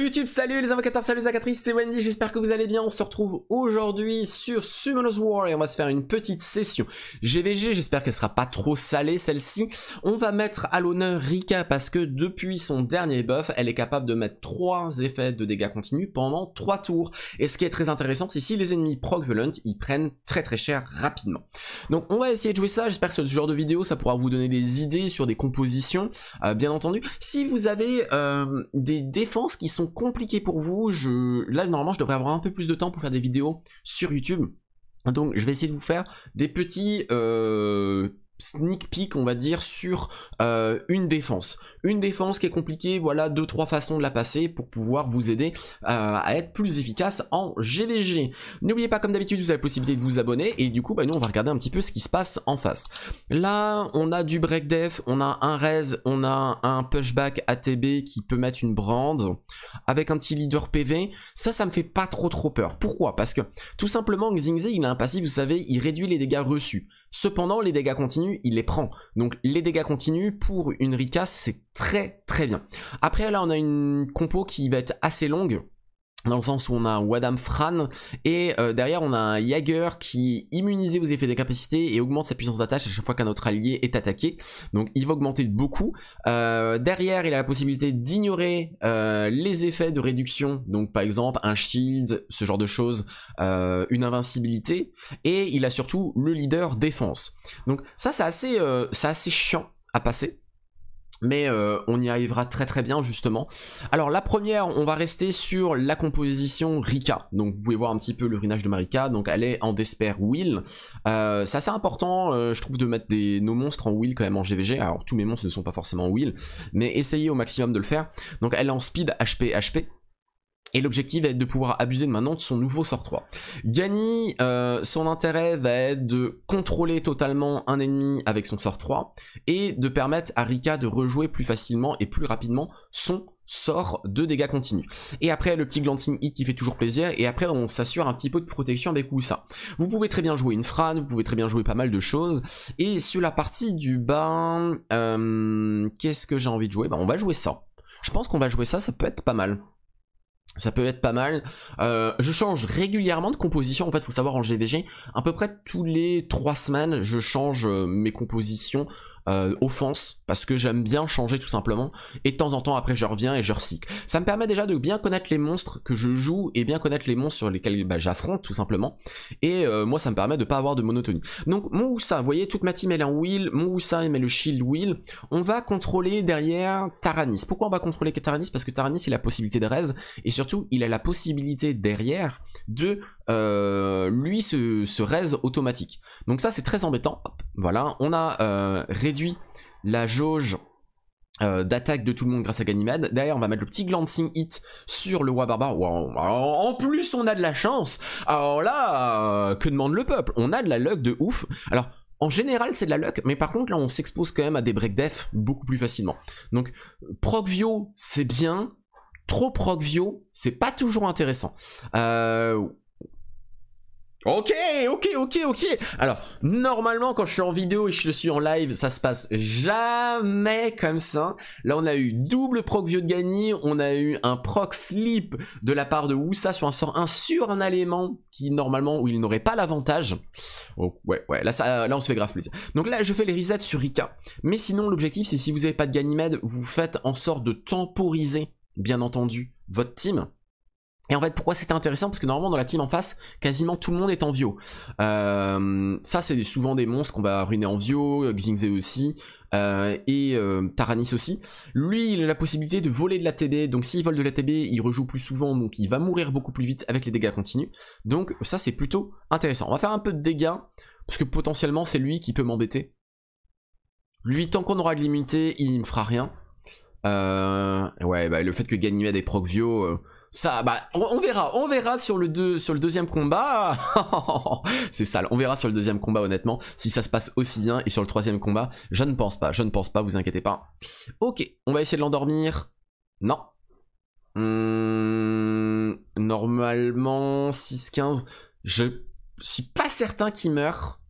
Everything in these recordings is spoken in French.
YouTube, salut les invocateurs, salut les invocatrices, c'est Wendy, j'espère que vous allez bien. On se retrouve aujourd'hui sur Summoner's War et on va se faire une petite session GVG, j'espère qu'elle sera pas trop salée celle-ci. On va mettre à l'honneur Rika parce que depuis son dernier buff, elle est capable de mettre 3 effets de dégâts continu pendant 3 tours. Et ce qui est très intéressant, c'est si les ennemis proc violent, ils prennent très très cher rapidement. Donc on va essayer de jouer ça, j'espère que ce genre de vidéo, ça pourra vous donner des idées sur des compositions, euh, bien entendu. Si vous avez euh, des défenses qui sont compliqué pour vous. Je... Là, normalement, je devrais avoir un peu plus de temps pour faire des vidéos sur YouTube. Donc, je vais essayer de vous faire des petits... Euh, sneak peek, on va dire, sur euh, une défense une défense qui est compliquée, voilà deux trois façons de la passer pour pouvoir vous aider euh, à être plus efficace en GVG. N'oubliez pas comme d'habitude vous avez la possibilité de vous abonner et du coup bah nous on va regarder un petit peu ce qui se passe en face. Là on a du break def, on a un res, on a un pushback ATB qui peut mettre une brand avec un petit leader PV, ça ça me fait pas trop trop peur. Pourquoi Parce que tout simplement Xingze il a un passif vous savez il réduit les dégâts reçus. Cependant, les dégâts continus, il les prend. Donc les dégâts continus, pour une ricasse, c'est très très bien. Après là on a une compo qui va être assez longue dans le sens où on a un Wadam Fran et euh, derrière on a un Jaeger qui est immunisé aux effets des capacités et augmente sa puissance d'attache à chaque fois qu'un autre allié est attaqué donc il va augmenter beaucoup euh, derrière il a la possibilité d'ignorer euh, les effets de réduction donc par exemple un shield ce genre de choses une invincibilité et il a surtout le leader défense donc ça c'est assez, assez chiant à passer mais euh, on y arrivera très très bien justement. Alors la première, on va rester sur la composition Rika. Donc vous pouvez voir un petit peu le rinage de Marika. Donc elle est en Despair Will. Euh, c'est assez important, euh, je trouve, de mettre des, nos monstres en Will quand même en GVG. Alors tous mes monstres ne sont pas forcément en Will, mais essayez au maximum de le faire. Donc elle est en Speed HP HP. Et l'objectif va être de pouvoir abuser maintenant de son nouveau sort 3. Gani, euh, son intérêt va être de contrôler totalement un ennemi avec son sort 3 et de permettre à Rika de rejouer plus facilement et plus rapidement son sort de dégâts continus. Et après, le petit glancing hit qui fait toujours plaisir, et après, on s'assure un petit peu de protection avec ça Vous pouvez très bien jouer une frane, vous pouvez très bien jouer pas mal de choses, et sur la partie du bas, euh, qu'est-ce que j'ai envie de jouer Bah, on va jouer ça. Je pense qu'on va jouer ça, ça peut être pas mal ça peut être pas mal. Euh, je change régulièrement de composition, en fait, faut savoir en GVG, à peu près tous les trois semaines, je change euh, mes compositions euh, offense, parce que j'aime bien changer tout simplement, et de temps en temps après je reviens et je recycle. Ça me permet déjà de bien connaître les monstres que je joue, et bien connaître les monstres sur lesquels bah, j'affronte tout simplement, et euh, moi ça me permet de pas avoir de monotonie. Donc mon Oussa, vous voyez, toute ma team elle est en wheel, mon Oussa elle met le shield will on va contrôler derrière Taranis. Pourquoi on va contrôler Taranis Parce que Taranis il a la possibilité de raise, et surtout il a la possibilité derrière de euh, lui se, se raise automatique. Donc ça c'est très embêtant. voilà, on a euh, réduit la jauge euh, d'attaque de tout le monde grâce à Ganymede. D'ailleurs, on va mettre le petit glancing hit sur le Wa En plus, on a de la chance. Alors là, que demande le peuple On a de la luck de ouf. Alors, en général, c'est de la luck, mais par contre, là, on s'expose quand même à des break def beaucoup plus facilement. Donc, procvio, c'est bien. Trop procvio, c'est pas toujours intéressant. Euh, Ok, ok, ok, ok. Alors, normalement, quand je suis en vidéo et je suis en live, ça se passe jamais comme ça. Là, on a eu double proc vieux de Gany, on a eu un proc slip de la part de Woussa sur un sort 1 sur un élément qui, normalement, où il n'aurait pas l'avantage. Oh, ouais, ouais, là, ça, là, on se fait grave plaisir. Donc là, je fais les resets sur Rika. Mais sinon, l'objectif, c'est si vous n'avez pas de Ganymed, vous faites en sorte de temporiser, bien entendu, votre team et en fait, pourquoi c'était intéressant Parce que normalement, dans la team en face, quasiment tout le monde est en Vio. Euh, ça, c'est souvent des monstres qu'on va ruiner en Vio, Xingze aussi, euh, et euh, Taranis aussi. Lui, il a la possibilité de voler de la TB, donc s'il vole de la TB, il rejoue plus souvent, donc il va mourir beaucoup plus vite avec les dégâts continus. Donc ça, c'est plutôt intéressant. On va faire un peu de dégâts, parce que potentiellement, c'est lui qui peut m'embêter. Lui, tant qu'on aura de l'immunité, il me fera rien. Euh, ouais, bah, le fait que des proc Vio... Bah, on, verra, on verra sur le, sur le deuxième combat. c'est sale, on verra sur le deuxième combat, honnêtement, si ça se passe aussi bien. Et sur le troisième combat, je ne pense pas, je ne pense pas, vous inquiétez pas. Ok, on va essayer de l'endormir. Non. Hum, normalement, 6-15. Je suis pas certain qu'il meurt.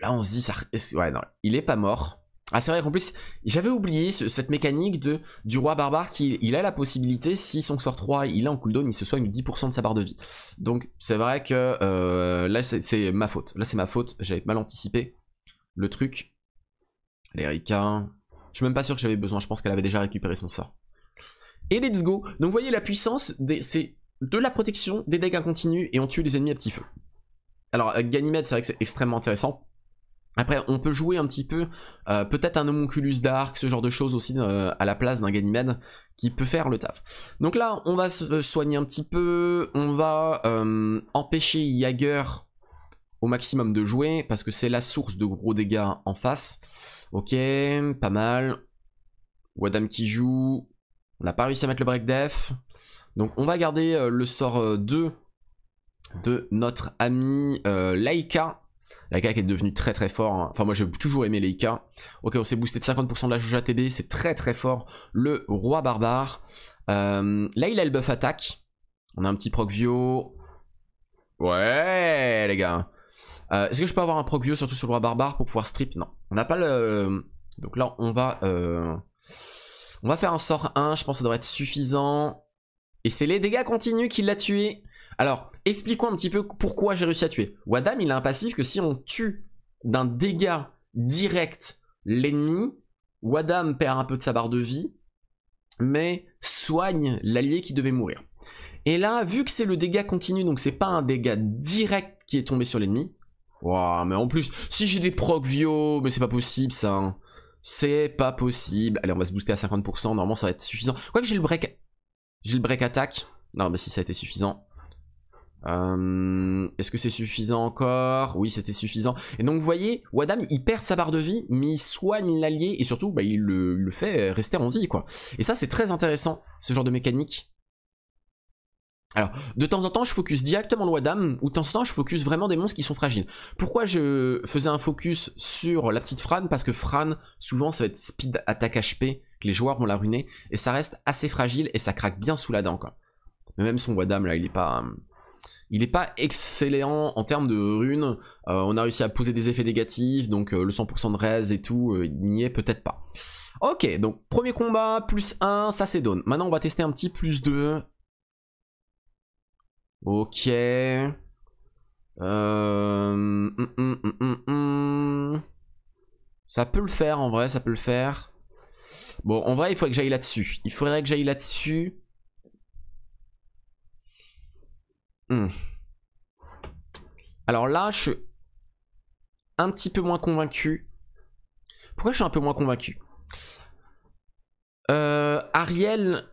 Là, on se dit, ça... ouais, non, il est pas mort. Ah c'est vrai qu'en plus j'avais oublié cette mécanique de du roi barbare qui il a la possibilité si son sort 3 il est en cooldown il se soigne 10% de sa barre de vie. Donc c'est vrai que euh, là c'est ma faute. Là c'est ma faute, j'avais mal anticipé le truc. L'Erika, Je suis même pas sûr que j'avais besoin, je pense qu'elle avait déjà récupéré son sort. Et let's go Donc vous voyez la puissance, c'est de la protection, des dégâts continus et on tue les ennemis à petit feu. Alors Ganymede c'est vrai que c'est extrêmement intéressant. Après, on peut jouer un petit peu, euh, peut-être un homunculus d'arc, ce genre de choses aussi euh, à la place d'un Ganymède qui peut faire le taf. Donc là, on va se soigner un petit peu, on va euh, empêcher Yager au maximum de jouer, parce que c'est la source de gros dégâts en face. Ok, pas mal. Wadam qui joue, on n'a pas réussi à mettre le break def. Donc on va garder le sort 2 de notre ami Laika la qui est devenue très très fort. Hein. Enfin, moi j'ai toujours aimé les IK Ok, on s'est boosté de 50% de la Joja TB, c'est très très fort. Le roi barbare. Euh, là, il a le buff attaque. On a un petit proc Vio. Ouais, les gars. Euh, est-ce que je peux avoir un proc Vio surtout sur le roi barbare pour pouvoir strip Non, on n'a pas le. Donc là, on va. Euh, on va faire un sort 1, je pense que ça devrait être suffisant. Et c'est les dégâts continus qui l'a tué. Alors, Expliquons un petit peu pourquoi j'ai réussi à tuer. Wadam, il a un passif que si on tue d'un dégât direct l'ennemi, Wadam perd un peu de sa barre de vie, mais soigne l'allié qui devait mourir. Et là, vu que c'est le dégât continu, donc c'est pas un dégât direct qui est tombé sur l'ennemi. Waouh, mais en plus, si j'ai des proc vio, mais c'est pas possible ça. Hein. C'est pas possible. Allez, on va se booster à 50%, normalement ça va être suffisant. Quoique j'ai le break... J'ai le break attaque. Non, mais si ça a été suffisant. Euh, Est-ce que c'est suffisant encore Oui, c'était suffisant. Et donc, vous voyez, Wadam, il perd sa barre de vie, mais il soigne l'allié et surtout, bah, il le, fait rester en vie, quoi. Et ça, c'est très intéressant, ce genre de mécanique. Alors, de temps en temps, je focus directement le Wadam, ou de temps en temps, je focus vraiment des monstres qui sont fragiles. Pourquoi je faisais un focus sur la petite Fran Parce que Fran, souvent, ça va être speed attaque HP, que les joueurs vont la ruiner, et ça reste assez fragile et ça craque bien sous la dent, quoi. Mais même son Wadam, là, il est pas... Il n'est pas excellent en termes de runes. Euh, on a réussi à poser des effets négatifs, donc euh, le 100% de raise et tout, euh, il n'y est peut-être pas. Ok, donc premier combat, plus 1, ça c'est donne. Maintenant on va tester un petit plus 2. Ok. Mm, mm, mm, ça peut le faire en vrai, ça peut le faire. Bon, en vrai, il faudrait que j'aille là-dessus. Il faudrait que j'aille là-dessus. Hmm. Alors là, je suis un petit peu moins convaincu. Pourquoi je suis un peu moins convaincu euh, Ariel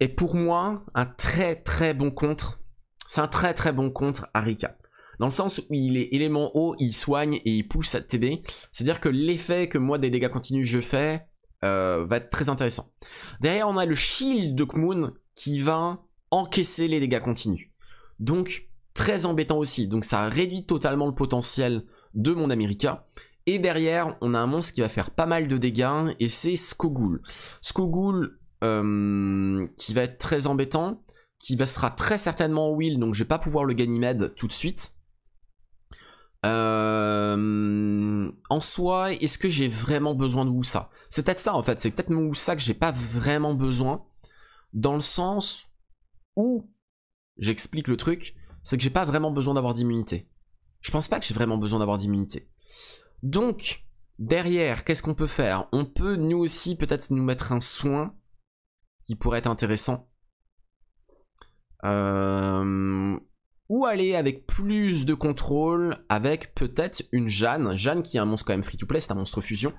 est pour moi un très très bon contre. C'est un très très bon contre Arika. Dans le sens où il est élément haut, il soigne et il pousse à TB. C'est-à-dire que l'effet que moi des dégâts continus je fais euh, va être très intéressant. Derrière on a le shield de Kmoon qui va encaisser les dégâts continus. Donc, très embêtant aussi. Donc, ça réduit totalement le potentiel de mon America. Et derrière, on a un monstre qui va faire pas mal de dégâts, et c'est Skogul. Skogul, euh, qui va être très embêtant, qui va, sera très certainement en wheel, donc je vais pas pouvoir le Ganymede tout de suite. Euh, en soi, est-ce que j'ai vraiment besoin de Wussa C'est peut-être ça en fait, c'est peut-être mon Woussa que j'ai pas vraiment besoin, dans le sens où j'explique le truc, c'est que j'ai pas vraiment besoin d'avoir d'immunité. Je pense pas que j'ai vraiment besoin d'avoir d'immunité. Donc, derrière, qu'est-ce qu'on peut faire On peut nous aussi peut-être nous mettre un soin qui pourrait être intéressant. Euh, ou aller avec plus de contrôle avec peut-être une Jeanne. Jeanne qui est un monstre quand même free-to-play, c'est un monstre fusion.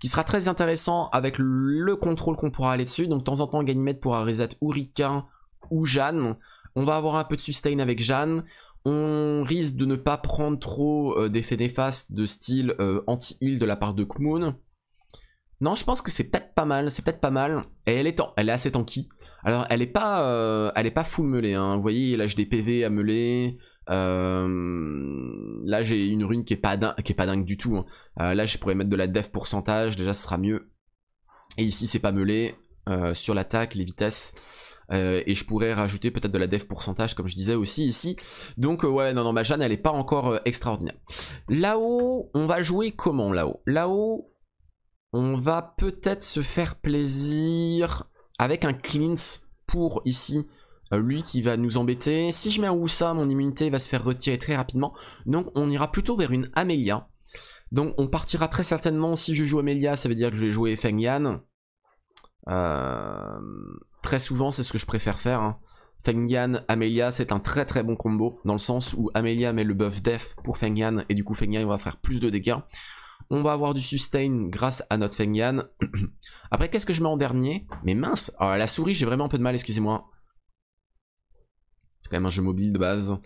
Qui sera très intéressant avec le contrôle qu'on pourra aller dessus. Donc de temps en temps Ganymede pourra reset ou ou Jeanne. On va avoir un peu de sustain avec Jeanne. On risque de ne pas prendre trop euh, d'effets néfastes de style euh, anti-heal de la part de Kmoon. Non, je pense que c'est peut-être pas mal, c'est peut-être pas mal. Et elle est, elle est assez tanky. Alors, elle est pas, euh, elle est pas full melee. Hein. Vous voyez, là j'ai des PV à melee. là j'ai une rune qui est pas dingue, du tout. Hein. là je pourrais mettre de la def pourcentage, déjà ce sera mieux. Et ici c'est pas melee. sur l'attaque, les vitesses. Euh, et je pourrais rajouter peut-être de la dev pourcentage, comme je disais aussi ici. Donc, euh, ouais, non, non, ma Jeanne, elle est pas encore euh, extraordinaire. Là-haut, on va jouer comment là-haut Là-haut, on va peut-être se faire plaisir avec un cleanse pour ici lui qui va nous embêter. Si je mets un Oussa, mon immunité va se faire retirer très rapidement. Donc on ira plutôt vers une Amelia. Donc on partira très certainement, si je joue Amelia, ça veut dire que je vais jouer Feng Yan. Euh... Très souvent, c'est ce que je préfère faire. Hein. Fengyan, Amelia, c'est un très très bon combo, dans le sens où Amelia met le buff def pour Fengyan, et du coup Fengyan va faire plus de dégâts. On va avoir du sustain grâce à notre Fengyan. Après, qu'est-ce que je mets en dernier Mais mince, ah, la souris, j'ai vraiment un peu de mal, excusez-moi. C'est quand même un jeu mobile de base.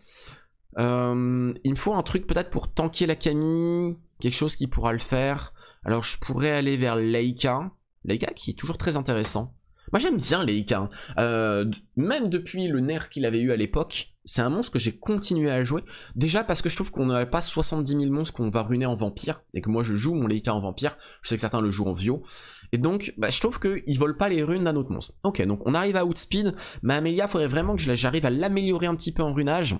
Euh, il me faut un truc peut-être pour tanker la Camille, quelque chose qui pourra le faire. Alors je pourrais aller vers Leika. Leika qui est toujours très intéressant. Moi j'aime bien les hein. euh, même depuis le nerf qu'il avait eu à l'époque, c'est un monstre que j'ai continué à jouer. Déjà parce que je trouve qu'on n'a pas 70 000 monstres qu'on va runer en vampire. Et que moi je joue mon Leica en vampire. Je sais que certains le jouent en Vio. Et donc bah, je trouve qu'ils volent pas les runes d'un autre monstre. Ok donc on arrive à outspeed. Ma Amelia faudrait vraiment que j'arrive à l'améliorer un petit peu en runage.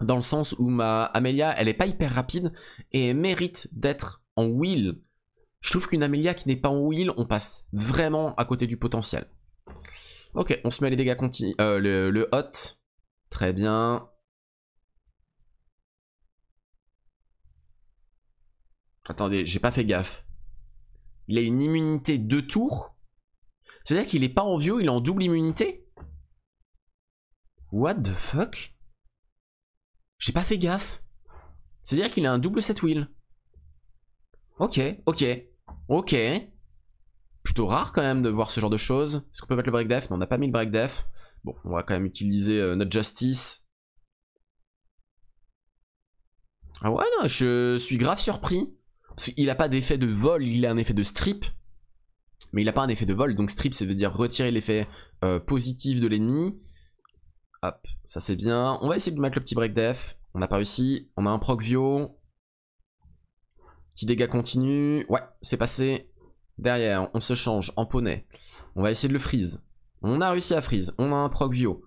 Dans le sens où ma Amelia elle est pas hyper rapide. Et mérite d'être en wheel je trouve qu'une Amelia qui n'est pas en wheel, on passe vraiment à côté du potentiel. Ok, on se met les dégâts continus. Euh, le, hot. Très bien. Attendez, j'ai pas fait gaffe. Il a une immunité de tour C'est-à-dire qu'il est pas en vieux, il est en double immunité What the fuck J'ai pas fait gaffe. C'est-à-dire qu'il a un double set wheel. Ok, ok. Ok. Plutôt rare quand même de voir ce genre de choses. Est-ce qu'on peut mettre le break def Non, on n'a pas mis le break def. Bon, on va quand même utiliser euh, notre justice. Ah ouais, non, je suis grave surpris. Parce qu'il n'a pas d'effet de vol, il a un effet de strip. Mais il n'a pas un effet de vol, donc strip, ça veut dire retirer l'effet euh, positif de l'ennemi. Hop, ça c'est bien. On va essayer de mettre le petit break def. On n'a pas réussi. On a un proc vio. Petit dégât continu. Ouais, c'est passé. Derrière, on se change en poney. On va essayer de le freeze. On a réussi à freeze. On a un proc Vio.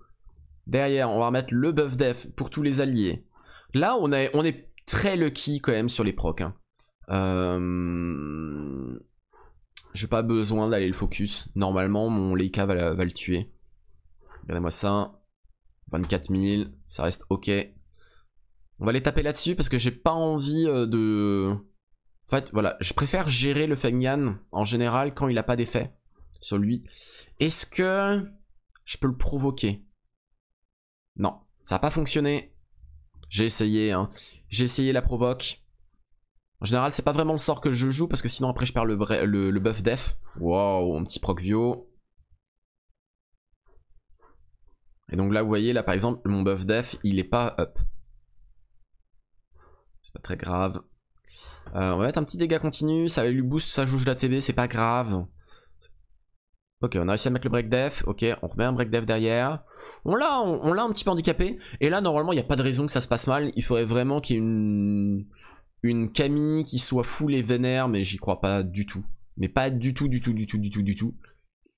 Derrière, on va remettre le buff def pour tous les alliés. Là, on, on est très lucky quand même sur les procs. Hein. Euh, j'ai pas besoin d'aller le focus. Normalement, mon Leica va, va le tuer. Regardez-moi ça. 24 000. Ça reste ok. On va les taper là-dessus parce que j'ai pas envie euh, de... En fait, voilà, je préfère gérer le Feng en général quand il n'a pas d'effet sur lui. Est-ce que je peux le provoquer Non, ça n'a pas fonctionné. J'ai essayé, hein. j'ai essayé la provoque. En général, c'est pas vraiment le sort que je joue parce que sinon après je perds le, buff def. Wow, un petit proc vio. Et donc là, vous voyez, là par exemple, mon buff def, il est pas up. C'est pas très grave. Euh, on va mettre un petit dégât continu, ça lui boost, ça joue la TV, c'est pas grave. Ok, on a réussi à mettre le break def, ok, on remet un break def derrière. On l'a on, l'a un petit peu handicapé, et là normalement il n'y a pas de raison que ça se passe mal, il faudrait vraiment qu'il y ait une, Camille qui soit full et vénère, mais j'y crois pas du tout. Mais pas du tout, du tout, du tout, du tout, du tout.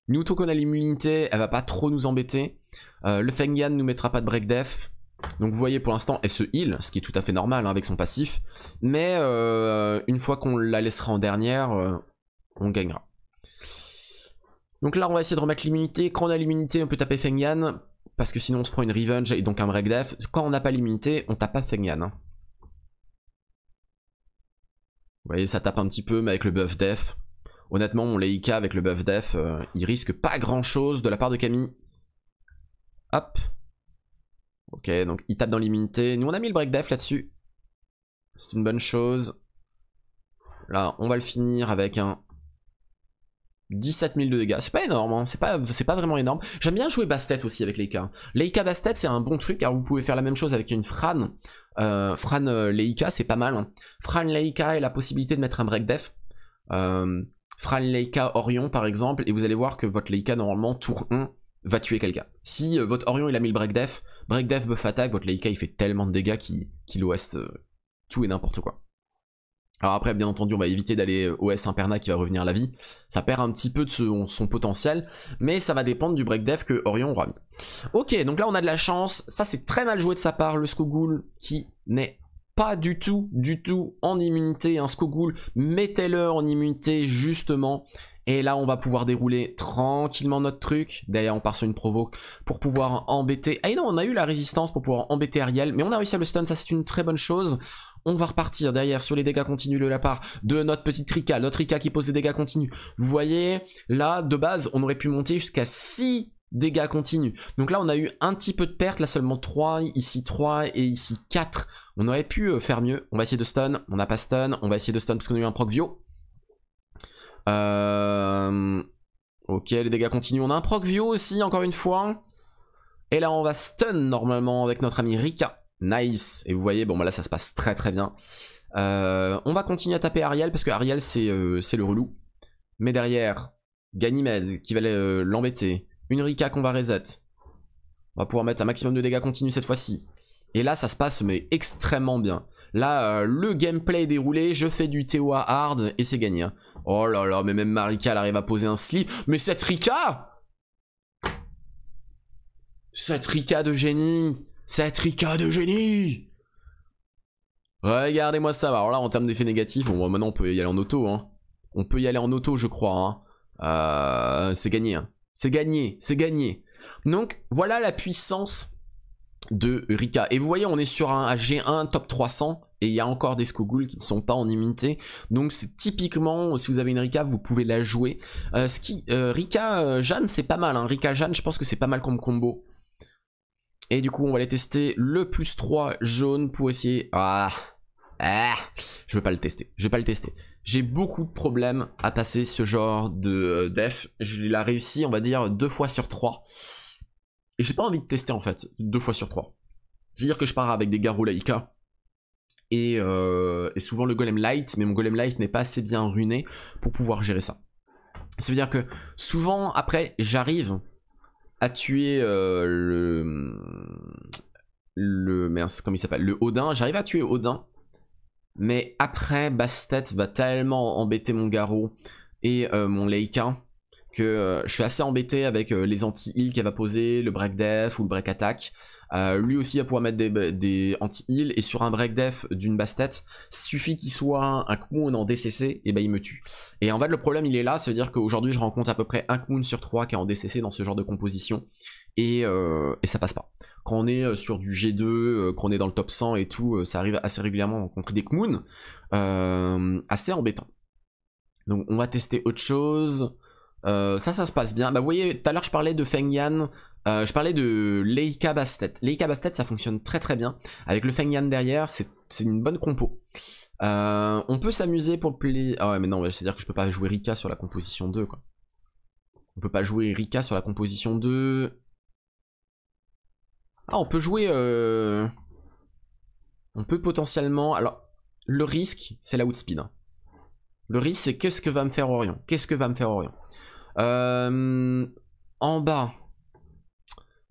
Nous, tant qu'on a l'immunité, elle va pas trop nous embêter. Euh, le le Fengyan nous mettra pas de break def. Donc vous voyez pour l'instant, elle se heal, ce qui est tout à fait normal hein, avec son passif. Mais euh, une fois qu'on la laissera en dernière, euh, on gagnera. Donc là, on va essayer de remettre l'immunité. Quand on a l'immunité, on peut taper Feng Yan. parce que sinon on se prend une revenge et donc un break death. Quand on n'a pas l'immunité, on tape pas Feng Yan. Hein. Vous voyez, ça tape un petit peu, mais avec le buff death. Honnêtement, mon IK avec le buff death euh, il risque pas grand chose de la part de Camille. Hop, Ok, donc il tape dans l'immunité. Nous, on a mis le break def là-dessus. C'est une bonne chose. Là, on va le finir avec un 17 000 de dégâts. C'est pas énorme, hein. c'est pas, pas vraiment énorme. J'aime bien jouer Bastet aussi avec Leika. Leica Bastet, c'est un bon truc, car vous pouvez faire la même chose avec une Fran. Euh, Fran euh, c'est pas mal. Hein. Fran Leica et la possibilité de mettre un break def. Euh, Fran Leica Orion, par exemple, et vous allez voir que votre Leica, normalement, tour 1, va tuer quelqu'un. Si votre Orion, il a mis le break def, death buff attaque, votre Leica il fait tellement de dégâts qu'il qu OS euh, tout et n'importe quoi. Alors après, bien entendu, on va éviter d'aller OS euh, Imperna qui va revenir à la vie. Ça perd un petit peu de son, potentiel, mais ça va dépendre du break que Orion aura mis. Ok, donc là on a de la chance. Ça c'est très mal joué de sa part, le Skogul qui n'est pas du tout, du tout en immunité. Un Skogul, mettez-le en immunité justement. Et là, on va pouvoir dérouler tranquillement notre truc. D'ailleurs, on part sur une provoque pour pouvoir embêter... Ah non, on a eu la résistance pour pouvoir embêter Ariel, mais on a réussi à le stun, ça c'est une très bonne chose. On va repartir derrière sur les dégâts continus de la part de notre petite Rika, notre Rika qui pose des dégâts continus. Vous voyez, là, de base, on aurait pu monter jusqu'à 6 dégâts continus. Donc là, on a eu un petit peu de perte, là seulement 3, ici 3 et ici 4. On aurait pu euh, faire mieux. On va essayer de stun, on n'a pas stun, on va essayer de stun parce qu'on a eu un proc Vio. Euh, ok, les dégâts continuent. On a un proc view aussi, encore une fois. Et là, on va stun normalement avec notre ami Rika. Nice. Et vous voyez, bon, bah là, ça se passe très très bien. Euh, on va continuer à taper Ariel, parce que Ariel, c'est euh, le relou. Mais derrière, Ganymede qui va l'embêter. Une Rika qu'on va reset. On va pouvoir mettre un maximum de dégâts continus cette fois-ci. Et là, ça se passe, mais extrêmement bien. Là, le gameplay est déroulé, je fais du TOA hard et c'est gagné. Hein. Oh là là, mais même Marika, elle arrive à poser un slip. Mais cette Rika Cette Rika de génie Cette Rika de génie Regardez-moi ça. Alors là, en termes d'effet négatifs, bon, maintenant on peut y aller en auto. Hein. On peut y aller en auto, je crois. Hein. Euh, c'est gagné. Hein. C'est gagné, c'est gagné. Donc, voilà la puissance de Rika. Et vous voyez, on est sur un G1 top 300 et il y a encore des Skogul qui ne sont pas en immunité. Donc c'est typiquement, si vous avez une Rika, vous pouvez la jouer. Euh, euh, Rika euh, Jeanne, c'est pas mal. Hein. Rika Jeanne, je pense que c'est pas mal comme combo. Et du coup, on va aller tester le plus 3 jaune pour essayer... Ah, ah Je vais pas le tester, je vais pas le tester. J'ai beaucoup de problèmes à passer ce genre de def. Je l'ai réussi, on va dire, deux fois sur trois. Et j'ai pas envie de tester en fait, deux fois sur trois. C'est-à-dire que je pars avec des garous laïka. Euh, et, souvent le golem light, mais mon golem light n'est pas assez bien ruiné pour pouvoir gérer ça. Ça veut dire que souvent après j'arrive à tuer euh, le le mince comment il s'appelle le Odin, j'arrive à tuer Odin, mais après Bastet va tellement embêter mon Garou et euh, mon Laïka que euh, je suis assez embêté avec euh, les anti-heal qu'elle va poser, le break def ou le break attack. Euh, lui aussi va pouvoir mettre des, anti-heal et sur un break def d'une basse-tête, suffit qu'il soit un, Kmoon en DCC, et eh ben il me tue. Et en fait le problème il est là, cest veut dire qu'aujourd'hui je rencontre à peu près un Kmoon sur 3 qui est en DCC dans ce genre de composition, et, et ça passe pas. Quand on est sur du G2, qu'on est dans le top 100 et tout, ça arrive assez régulièrement rencontrer des Kmoon, assez embêtant. Donc on va tester autre chose. Euh, ça, ça se passe bien. Bah, vous voyez, tout à l'heure, je parlais de Feng Yan. Euh, je parlais de Leika Bastet. Leika Bastet, ça fonctionne très très bien. Avec le Feng Yan derrière, c'est une bonne compo. Euh, on peut s'amuser pour le play... Ah ouais, mais non, c'est-à-dire que je peux pas jouer Rika sur la composition 2, quoi. On peut pas jouer Rika sur la composition 2. Ah, on peut jouer... On peut potentiellement... Alors, le risque, c'est la outspeed. Hein. Le risque, c'est qu'est-ce que va me faire Orion Qu'est-ce que va me faire Orion euh, en bas.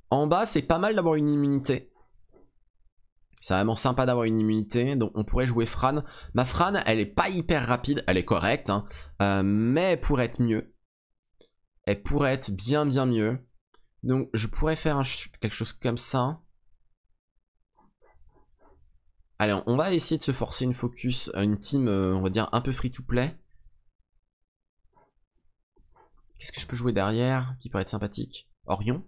En bas, c'est pas mal d'avoir une immunité. C'est vraiment sympa d'avoir une immunité. Donc on pourrait jouer Fran. Ma Fran, elle est pas hyper rapide. Elle est correcte. Hein. Euh, mais elle pourrait être mieux. Elle pourrait être bien bien mieux. Donc je pourrais faire quelque chose comme ça. Allez, on va essayer de se forcer une focus, une team, euh, on va dire, un peu free to play. Qu'est-ce que je peux jouer derrière qui pourrait être sympathique Orion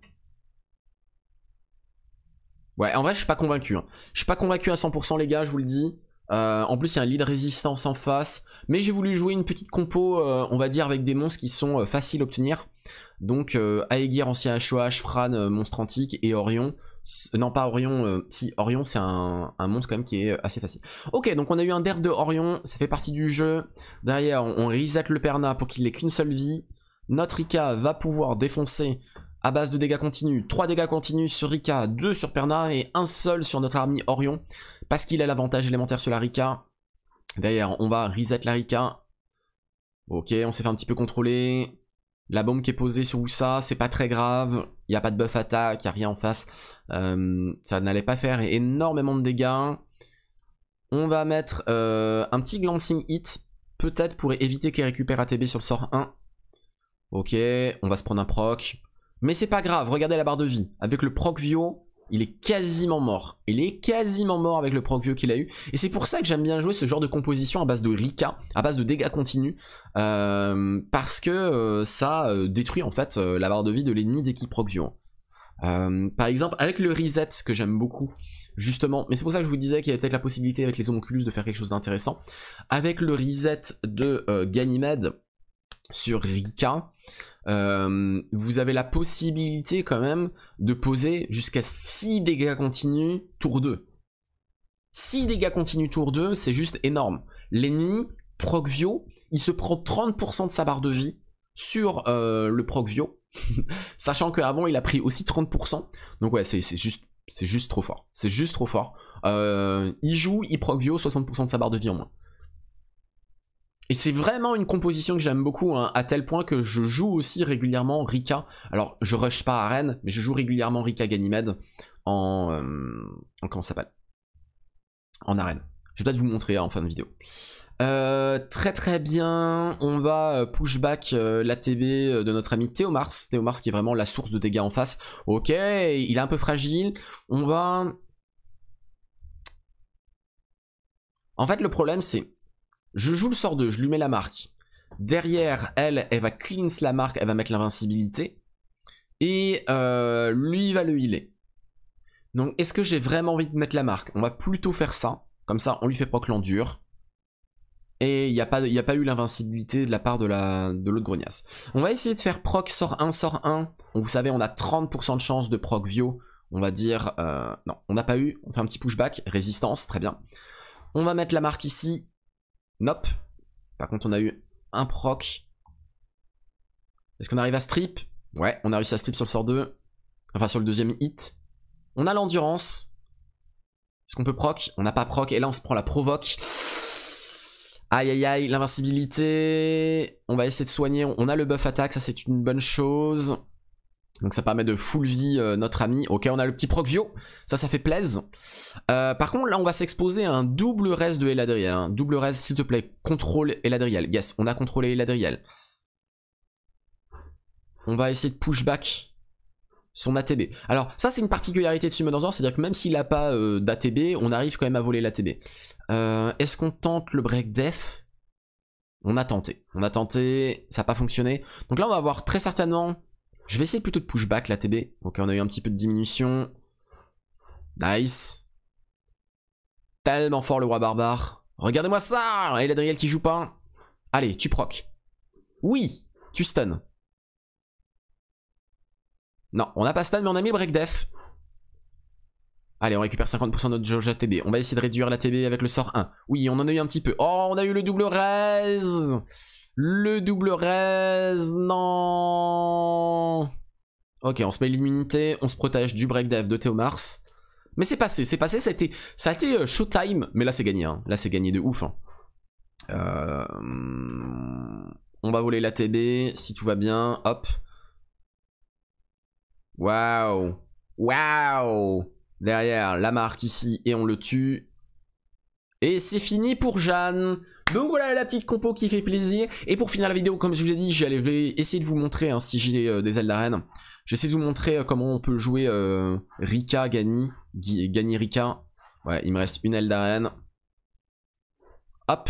Ouais, en vrai, je suis pas convaincu. Je hein. Je suis pas convaincu à 100% les gars, je vous le dis. Euh, en plus, il y a un lead résistance en face. Mais j'ai voulu jouer une petite compo, euh, on va dire, avec des monstres qui sont euh, faciles à obtenir. Donc, Aegir, Ancien HOH, e Fran, Monstre Antique et Orion. Non, pas Orion. si, Orion, c'est un, monstre quand même qui est assez facile. Ok, donc on a eu un der de Orion. Ça fait partie du jeu. Derrière, on, reset le Perna pour qu'il ait qu'une seule vie. Notre Rika va pouvoir défoncer à base de dégâts continus, 3 dégâts continus sur Rika, 2 sur Perna et un seul sur notre ami Orion, parce qu'il a l'avantage élémentaire sur la Rika. D'ailleurs, on va reset la Rika. Ok, on s'est fait un petit peu contrôler. La bombe qui est posée sur Oussa, c'est pas très grave. Il n'y a pas de buff attaque, il n'y a rien en face. Euh, ça n'allait pas faire énormément de dégâts. On va mettre euh, un petit glancing hit, peut-être pour éviter qu'il récupère ATB sur le sort 1. Ok, on va se prendre un proc. Mais c'est pas grave, regardez la barre de vie. Avec le proc Vio, il est quasiment mort. Il est quasiment mort avec le proc Vio qu'il a eu. Et c'est pour ça que j'aime bien jouer ce genre de composition à base de Rika, à base de dégâts continus. Euh, parce que euh, ça euh, détruit en fait la barre de vie de l'ennemi d'équipe qu'il proc Vio. par exemple, avec le reset que j'aime beaucoup, justement, mais c'est pour ça que je vous disais qu'il y avait peut-être la possibilité avec les Oculus de faire quelque chose d'intéressant. Avec le reset de Ganymede, sur Rika, euh, vous avez la possibilité quand même de poser jusqu'à 6 dégâts continus tour 2. 6 dégâts continus tour 2, c'est juste énorme. L'ennemi, Procvio, il se prend 30% de sa barre de vie sur euh, le Procvio, sachant qu'avant il a pris aussi 30%. Donc ouais, c'est juste, juste trop fort. C'est juste trop fort. Euh, il joue, il Procvio, 60% de sa barre de vie en moins. Et c'est vraiment une composition que j'aime beaucoup, hein, à tel point que je joue aussi régulièrement Rika. Alors, je rush pas à Rennes, mais je joue régulièrement Rika Ganymede en... Euh, en comment ça s'appelle En arène. Je vais peut-être vous montrer hein, en fin de vidéo. Euh, très très bien, on va euh, push back la TV de notre ami Théomars. Mars. Théo Mars qui est vraiment la source de dégâts en face. Ok, il est un peu fragile. On va... En fait, le problème, c'est je joue le sort 2, je lui mets la marque. Derrière, elle, elle va cleanse la marque, elle va mettre l'invincibilité. Et euh, lui, il va le healer. Donc, est-ce que j'ai vraiment envie de mettre la marque On va plutôt faire ça. Comme ça, on lui fait proc l'endure. Et il n'y a, pas, y a pas eu l'invincibilité de la part de l'autre la, de grognasse. On va essayer de faire proc sort 1, sort 1. vous savez, on a 30% de chance de proc Vio. On va dire... Euh, non, on n'a pas eu. On fait un petit pushback. Résistance, très bien. On va mettre la marque ici. Nope. Par contre, on a eu un proc. Est-ce qu'on arrive à strip Ouais, on a réussi à strip sur le sort 2. Enfin, sur le deuxième hit. On a l'endurance. Est-ce qu'on peut proc On n'a pas proc. Et là, on se prend la provoque. Aïe aïe aïe, l'invincibilité. On va essayer de soigner. On a le buff attaque, ça c'est une bonne chose. Donc ça permet de full vie euh, notre ami. Ok, on a le petit Procvio. Ça, ça fait plaise. Euh, par contre, là, on va s'exposer à un double res de Eladriel. Hein. Double res, s'il te plaît. Contrôle Eladriel. Yes, on a contrôlé Eladriel. On va essayer de push back son ATB. Alors, ça, c'est une particularité de Summoners C'est-à-dire que même s'il n'a pas euh, d'ATB, on arrive quand même à voler l'ATB. Est-ce qu'on tente le break death? On a tenté. On a tenté. Ça n'a pas fonctionné. Donc là, on va avoir très certainement je vais essayer plutôt de pushback la TB. Ok, on a eu un petit peu de diminution. Nice. Tellement fort le roi barbare. Regardez-moi ça Et l'Adriel qui joue pas. Allez, tu proc. Oui Tu stun. Non, on n'a pas stun mais on a mis le break def. Allez, on récupère 50% de notre jauge TB. On va essayer de réduire la TB avec le sort 1. Oui, on en a eu un petit peu. Oh, on a eu le double raise le double res, non. Ok, on se met l'immunité, on se protège du break de Théomars. Mais c'est passé, c'est passé, ça a été, ça a été euh, showtime, mais là c'est gagné, hein. là c'est gagné de ouf. Hein. Euh, on va voler la TB, si tout va bien, hop. Waouh Waouh Derrière, la marque ici, et on le tue. Et c'est fini pour Jeanne donc voilà la petite compo qui fait plaisir. Et pour finir la vidéo, comme je vous ai dit, j'allais essayer de vous montrer hein, si j'ai euh, des ailes d'arène. J'essaie de vous montrer euh, comment on peut jouer euh, Rika, Gani, Rika. Ouais, il me reste une aile d'arène. Hop.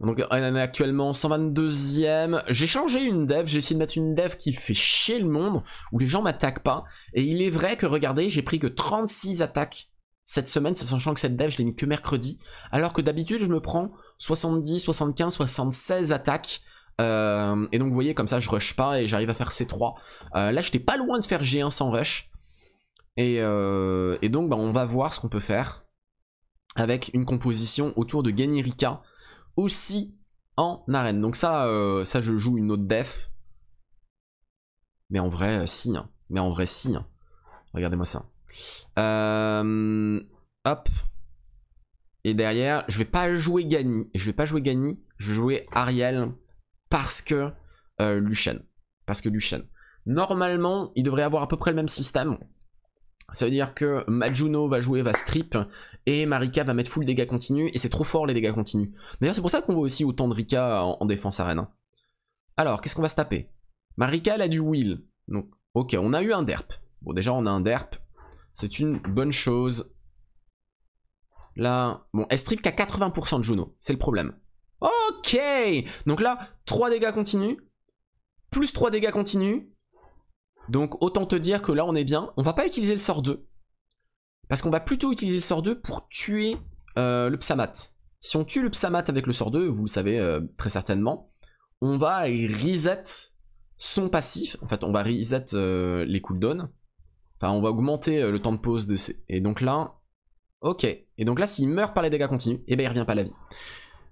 Donc on est actuellement 122ème. J'ai changé une dev, j'ai essayé de mettre une dev qui fait chier le monde, où les gens m'attaquent pas. Et il est vrai que regardez, j'ai pris que 36 attaques cette semaine, sachant que cette dev, je l'ai mis que mercredi, alors que d'habitude, je me prends 70, 75, 76 attaques. Euh, et donc, vous voyez, comme ça, je rush pas et j'arrive à faire C3. Euh, là, j'étais pas loin de faire G1 sans rush. Et, euh, donc, bah, on va voir ce qu'on peut faire avec une composition autour de Ganirika, aussi en arène. Donc ça, ça je joue une autre def. Mais en vrai, si. Hein. Mais en vrai, si. Hein. Regardez-moi ça. Euh, hop. Et derrière, je vais pas jouer Gany Je vais pas jouer Gany je vais jouer Ariel parce que euh, Parce que Lucian. Normalement, il devrait avoir à peu près le même système. Ça veut dire que Majuno va jouer, va strip, et Marika va mettre full dégâts continu et c'est trop fort les dégâts continu D'ailleurs, c'est pour ça qu'on voit aussi autant de Rika en, défense arène. Hein. Alors, qu'est-ce qu'on va se taper Marika, elle a du will. Donc, ok, on a eu un derp. Bon, déjà, on a un derp, c'est une bonne chose. Là, bon, elle strip qu'à 80% de Juno, c'est le problème. Ok Donc là, 3 dégâts continus, plus 3 dégâts continus. Donc autant te dire que là, on est bien. On va pas utiliser le sort 2. Parce qu'on va plutôt utiliser le sort 2 pour tuer euh, le psamat. Si on tue le psamat avec le sort 2, vous le savez euh, très certainement, on va reset son passif. En fait, on va reset euh, les cooldowns. Enfin, on va augmenter euh, le temps de pause de ces... Et donc là... Ok. Et donc là, s'il meurt par les dégâts continus, et eh ben il revient pas à la vie.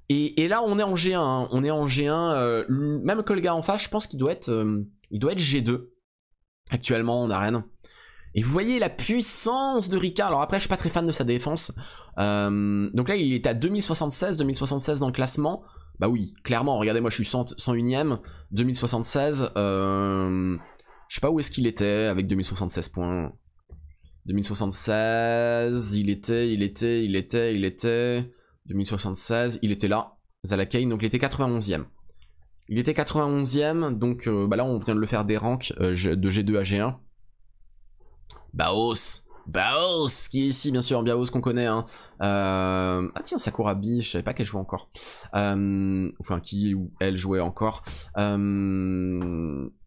Et, là, on est en G1. Hein. On est en G1. Euh, même que le gars en face, je pense qu'il doit, être, euh, il doit être G2. Actuellement, on en rien. Et vous voyez la puissance de Rika. Alors après, je suis pas très fan de sa défense. donc là, il est à 2076, 2076 dans le classement. Bah oui, clairement, regardez, moi je suis 101ème, 2076, euh, je sais pas où est-ce qu'il était avec 2076 points. 2076, il était, il était, il était, il était. 2076, il était là. Zalakane, donc il était 91ème. Il était 91ème, donc euh, bah là on vient de le faire des ranks euh, de G2 à G1. Baos Baos, qui est ici, bien sûr, Baos qu'on connaît. Hein. Euh, ah tiens, Sakurabi, je savais pas qu'elle jouait encore. Enfin, qui ou elle jouait encore.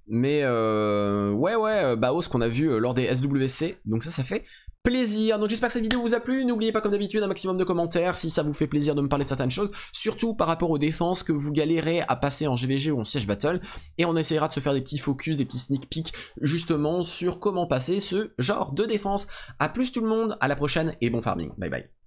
Mais euh, ouais ouais, euh, bah, ouais, oh, ce qu'on a vu euh, lors des SWC. Donc ça, ça fait plaisir. Donc j'espère que cette vidéo vous a plu. N'oubliez pas comme d'habitude un maximum de commentaires si ça vous fait plaisir de me parler de certaines choses. Surtout par rapport aux défenses que vous galérez à passer en GVG ou en Siege battle. Et on essaiera de se faire des petits focus, des petits sneak peeks justement sur comment passer ce genre de défense. A plus tout le monde, à la prochaine et bon farming. Bye bye.